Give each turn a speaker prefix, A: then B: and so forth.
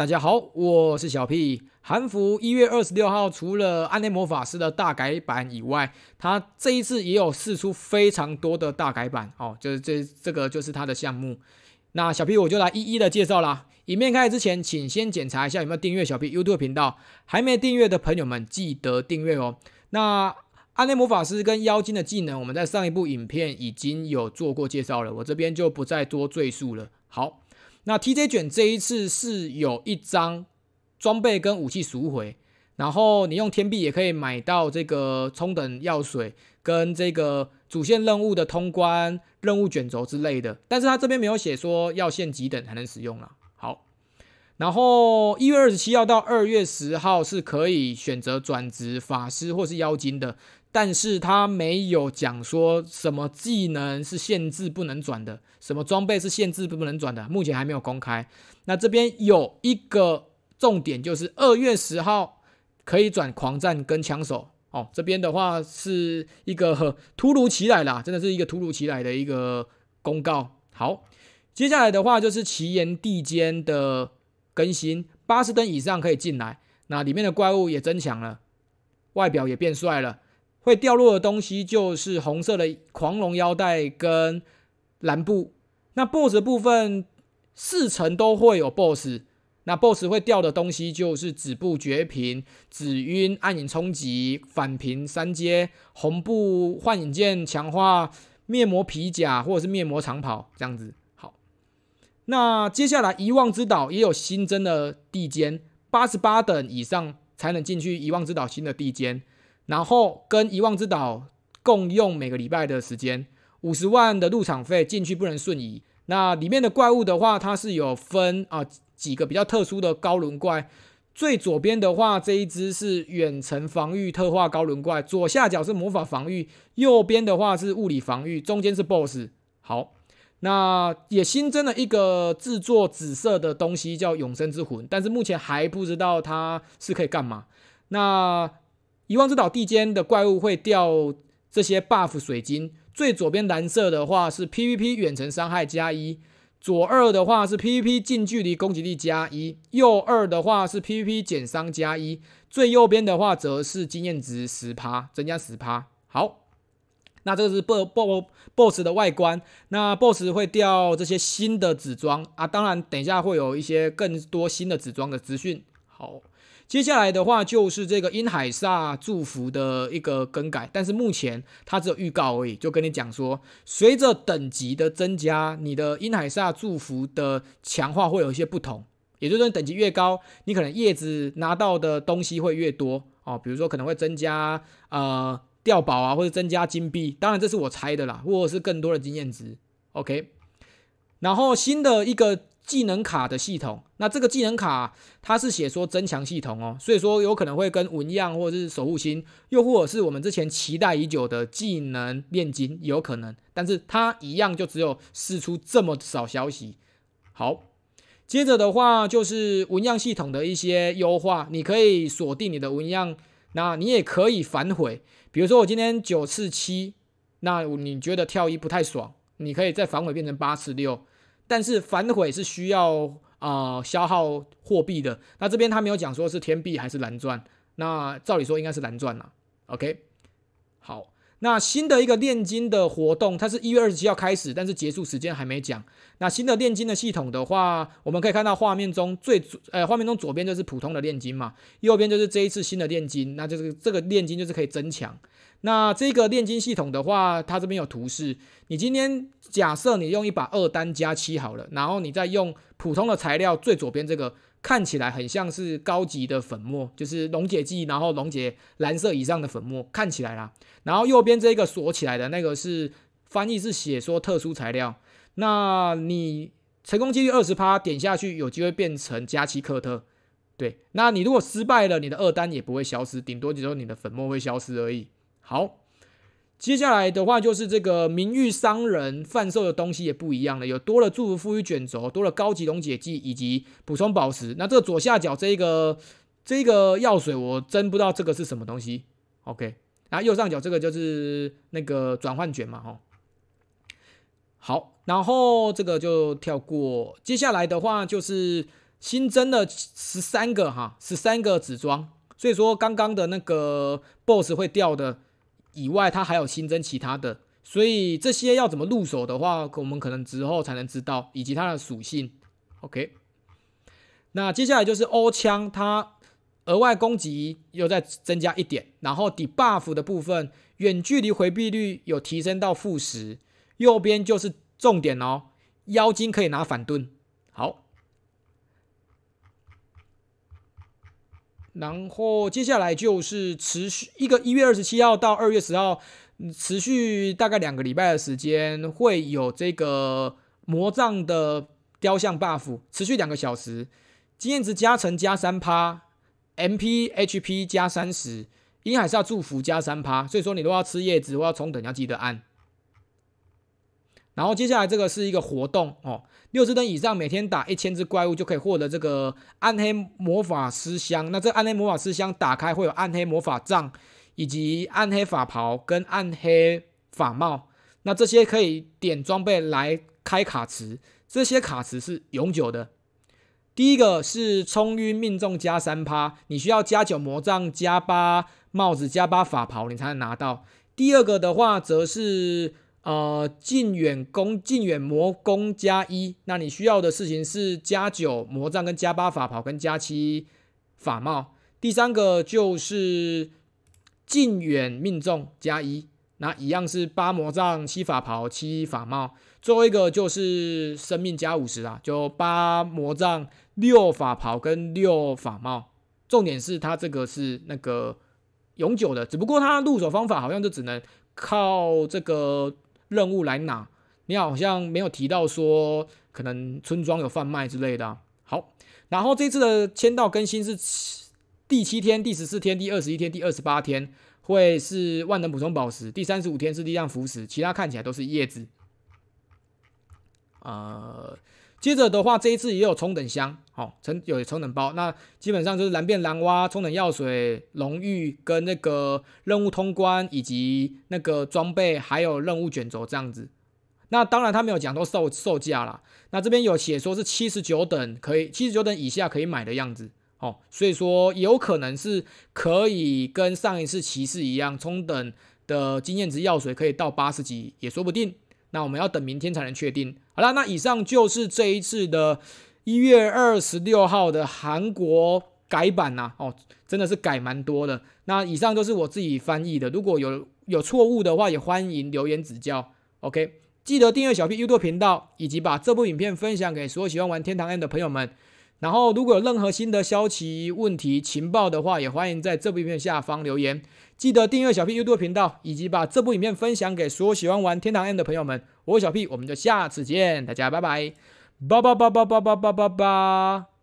A: 大家好，我是小 P。韩服一月二十六号，除了暗恋魔法师的大改版以外，它这一次也有试出非常多的大改版哦。就是这这个就是它的项目。那小 P 我就来一一的介绍啦。影片开始之前，请先检查一下有没有订阅小 P YouTube 频道。还没订阅的朋友们，记得订阅哦。那暗恋魔法师跟妖精的技能，我们在上一部影片已经有做过介绍了，我这边就不再多赘述了。好。那 TJ 卷这一次是有一张装备跟武器赎回，然后你用天币也可以买到这个充等药水跟这个主线任务的通关任务卷轴之类的，但是他这边没有写说要限几等才能使用了。好，然后一月二十七号到二月十号是可以选择转职法师或是妖精的。但是他没有讲说什么技能是限制不能转的，什么装备是限制不能转的，目前还没有公开。那这边有一个重点，就是二月十号可以转狂战跟枪手哦。这边的话是一个突如其来啦，真的是一个突如其来的一个公告。好，接下来的话就是奇岩地间的更新，八十灯以上可以进来，那里面的怪物也增强了，外表也变帅了。会掉落的东西就是红色的狂龙腰带跟蓝布。那 boss 部分四层都会有 boss，那 boss 会掉的东西就是紫布绝平、紫晕、暗影冲击、反平三阶红布幻影剑强化面膜皮甲或者是面膜长袍这样子。好，那接下来遗忘之岛也有新增的地间，八十八等以上才能进去遗忘之岛新的地间。然后跟遗忘之岛共用每个礼拜的时间，五十万的入场费进去不能瞬移。那里面的怪物的话，它是有分啊几个比较特殊的高轮怪。最左边的话，这一只是远程防御特化高轮怪。左下角是魔法防御，右边的话是物理防御，中间是 BOSS。好，那也新增了一个制作紫色的东西，叫永生之魂，但是目前还不知道它是可以干嘛。那。遗忘之岛地间的怪物会掉这些 buff 水晶。最左边蓝色的话是 PVP 远程伤害加一，左二的话是 PVP 近距离攻击力加一，右二的话是 PVP 减伤加一，最右边的话则是经验值十趴增加十趴。好，那这个是 BOSS BOSS 的外观，那 BOSS 会掉这些新的紫装啊，当然等一下会有一些更多新的紫装的资讯。好。接下来的话就是这个阴海煞祝福的一个更改，但是目前它只有预告而已，就跟你讲说，随着等级的增加，你的阴海煞祝福的强化会有一些不同，也就是说等级越高，你可能叶子拿到的东西会越多哦，比如说可能会增加呃掉宝啊，或者增加金币，当然这是我猜的啦，或者是更多的经验值。OK，然后新的一个。技能卡的系统，那这个技能卡它是写说增强系统哦，所以说有可能会跟纹样或者是守护星，又或者是我们之前期待已久的技能炼金有可能，但是它一样就只有释出这么少消息。好，接着的话就是纹样系统的一些优化，你可以锁定你的纹样，那你也可以反悔，比如说我今天九次七，那你觉得跳一不太爽，你可以再反悔变成八次六。但是反悔是需要啊消耗货币的。那这边他没有讲说是天币还是蓝钻，那照理说应该是蓝钻呐。OK，好。那新的一个炼金的活动，它是一月二十七号开始，但是结束时间还没讲。那新的炼金的系统的话，我们可以看到画面中最左，呃，画面中左边就是普通的炼金嘛，右边就是这一次新的炼金，那就是这个炼金就是可以增强。那这个炼金系统的话，它这边有图示。你今天假设你用一把二单加七好了，然后你再用普通的材料，最左边这个。看起来很像是高级的粉末，就是溶解剂，然后溶解蓝色以上的粉末看起来啦。然后右边这个锁起来的那个是翻译是写说特殊材料，那你成功几率二十趴点下去，有机会变成加奇克特。对，那你如果失败了，你的二单也不会消失，顶多只有你的粉末会消失而已。好。接下来的话就是这个名誉商人贩售的东西也不一样了，有多了祝福赋予卷轴，多了高级溶解剂以及补充宝石。那这个左下角这个这个药水，我真不知道这个是什么东西。OK，然后右上角这个就是那个转换卷嘛，哈。好，然后这个就跳过。接下来的话就是新增了十三个哈，十三个紫装，所以说刚刚的那个 BOSS 会掉的。以外，它还有新增其他的，所以这些要怎么入手的话，我们可能之后才能知道，以及它的属性。OK，那接下来就是欧枪，它额外攻击又再增加一点，然后 d e buff 的部分，远距离回避率有提升到负十。右边就是重点哦，妖精可以拿反盾。好。然后接下来就是持续一个一月二十七号到二月十号，持续大概两个礼拜的时间，会有这个魔杖的雕像 buff，持续两个小时，经验值加成加三趴，MP HP 加三十，应该还是要祝福加三趴，所以说你如果要吃叶子，我要充等，要记得按。然后接下来这个是一个活动哦，六十吨以上每天打一千只怪物就可以获得这个暗黑魔法师箱。那这暗黑魔法师箱打开会有暗黑魔法杖，以及暗黑法袍跟暗黑法帽。那这些可以点装备来开卡池，这些卡池是永久的。第一个是冲晕命中加三趴，你需要加九魔杖加八帽子加八法袍你才能拿到。第二个的话则是。呃，近远攻近远魔攻加一，那你需要的事情是加九魔杖跟加八法袍跟加七法帽。第三个就是近远命中加一，那一样是八魔杖七法袍七法帽。最后一个就是生命加五十啊，就八魔杖六法袍跟六法帽。重点是它这个是那个永久的，只不过它入手方法好像就只能靠这个。任务来拿。你好像没有提到说可能村庄有贩卖之类的。好，然后这次的签到更新是第七天、第十四天、第二十一天、第二十八天会是万能补充宝石，第三十五天是力量腐石，其他看起来都是叶子。啊。接着的话，这一次也有充等箱，好，有充等包。那基本上就是蓝变蓝蛙、充等药水、荣誉跟那个任务通关，以及那个装备，还有任务卷轴这样子。那当然他没有讲到售售价啦。那这边有写说是七十九等可以，七十九等以下可以买的样子，哦，所以说有可能是可以跟上一次骑士一样，充等的经验值药水可以到八十级也说不定。那我们要等明天才能确定。好了，那以上就是这一次的一月二十六号的韩国改版呐，哦，真的是改蛮多的。那以上都是我自己翻译的，如果有有错误的话，也欢迎留言指教。OK，记得订阅小 P YouTube 频道，以及把这部影片分享给所有喜欢玩《天堂 N 的朋友们。然后，如果有任何新的消息、问题、情报的话，也欢迎在这部影片下方留言。记得订阅小 P YouTube 频道，以及把这部影片分享给所有喜欢玩《天堂 M》的朋友们。我是小 P，我们就下次见，大家拜拜！八八八八八八八八八。